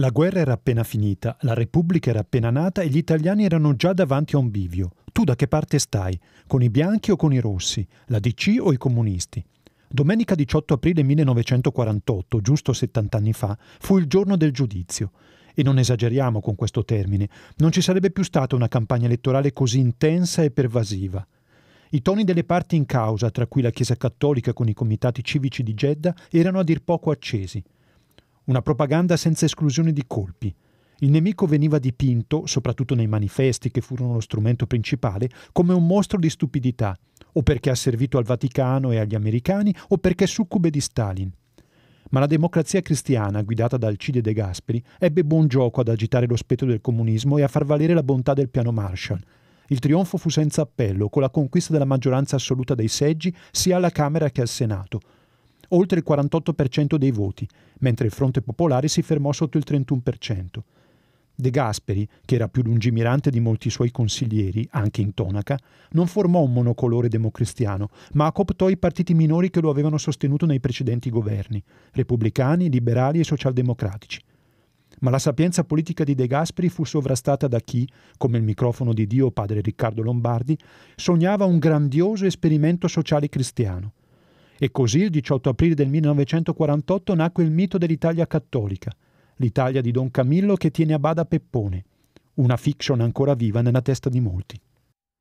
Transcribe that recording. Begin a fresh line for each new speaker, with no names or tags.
La guerra era appena finita, la Repubblica era appena nata e gli italiani erano già davanti a un bivio. Tu da che parte stai? Con i bianchi o con i rossi? La DC o i comunisti? Domenica 18 aprile 1948, giusto 70 anni fa, fu il giorno del giudizio. E non esageriamo con questo termine, non ci sarebbe più stata una campagna elettorale così intensa e pervasiva. I toni delle parti in causa, tra cui la Chiesa Cattolica con i comitati civici di Jeddah, erano a dir poco accesi una propaganda senza esclusione di colpi. Il nemico veniva dipinto, soprattutto nei manifesti che furono lo strumento principale, come un mostro di stupidità, o perché ha servito al Vaticano e agli americani, o perché succube di Stalin. Ma la democrazia cristiana, guidata da Alcide De Gasperi, ebbe buon gioco ad agitare lo spettro del comunismo e a far valere la bontà del piano Marshall. Il trionfo fu senza appello, con la conquista della maggioranza assoluta dei seggi sia alla Camera che al Senato, oltre il 48% dei voti, mentre il Fronte Popolare si fermò sotto il 31%. De Gasperi, che era più lungimirante di molti suoi consiglieri, anche in tonaca, non formò un monocolore democristiano, ma cooptò i partiti minori che lo avevano sostenuto nei precedenti governi, repubblicani, liberali e socialdemocratici. Ma la sapienza politica di De Gasperi fu sovrastata da chi, come il microfono di Dio padre Riccardo Lombardi, sognava un grandioso esperimento sociale cristiano. E così il 18 aprile del 1948 nacque il mito dell'Italia cattolica, l'Italia di Don Camillo che tiene a bada Peppone, una fiction ancora viva nella testa di molti.